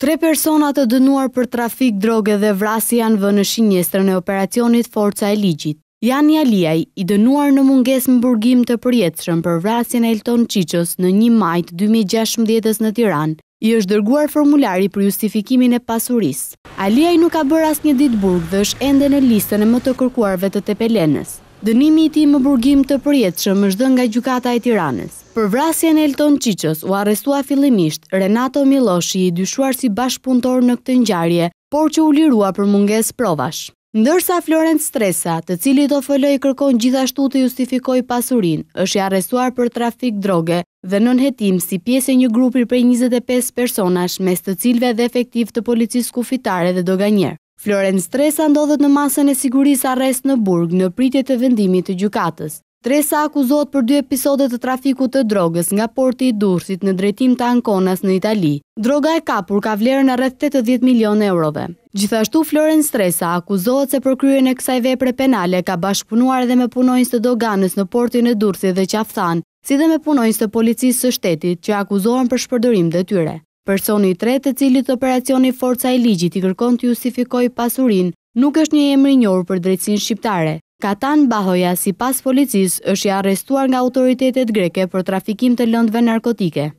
Tre persona të dënuar për trafik droge dhe vrasi janë vënë në shinjestrën e operacionit Forca e Ligjit. Jani Aliaj, i dënuar në munges më burgim të përjetëshëm për vrasin e Elton Qiqës në një majt 2016 në Tiran, i është dërguar formulari për justifikimin e pasurisë. Aliaj nuk ka bërë as një ditë burg dhe është ende në listën e më të kërkuarve të tepelenës. Dënimi i tij më burgim të përjetshëm është dhënë nga gjykata e Tiranës. Për vrasjen e Elton Çiçës u arrestua fillimisht Renato Milloshi, i dyshuar si bashkëpunëtor në këtë ngjarje, por që u lirua për mungesë provash. Ndërsa Florence Stresa, të cili do foloj kërkon gjithashtu të justifikoj pasurin, është i arrestuar për trafik droge dhe nën hetim si pjesë e një grupi prej 25 personash mes të cilve dhe efektiv të policisë kufitare dhe doganjer. Florence Tresa ndodhët në masën e sigurisë arrest në Burg në pritje të vendimit të gjukatës. Tresa akuzot për dy episodet të trafiku të drogës nga porti i dursit në drejtim të Ankonas në Itali. Droga e kapur ka vlerë në rrëth 80 milion eurove. Gjithashtu Florence Tresa akuzot se për kryen e kësaj vepre penale ka bashkëpunuar edhe me punojnës të doganës në porti në dursit dhe qafthan, si dhe me punojnës të policisë së shtetit që akuzohen për shpërdërim dhe tyre. Personi i tretë të cilit operacioni forca e ligjit i kërkon të justifikoj pasurin, nuk është një emri njërë për drejtsin shqiptare. Katan Bahoja, si pas policis, është i arrestuar nga autoritetet greke për trafikim të lëndve narkotike.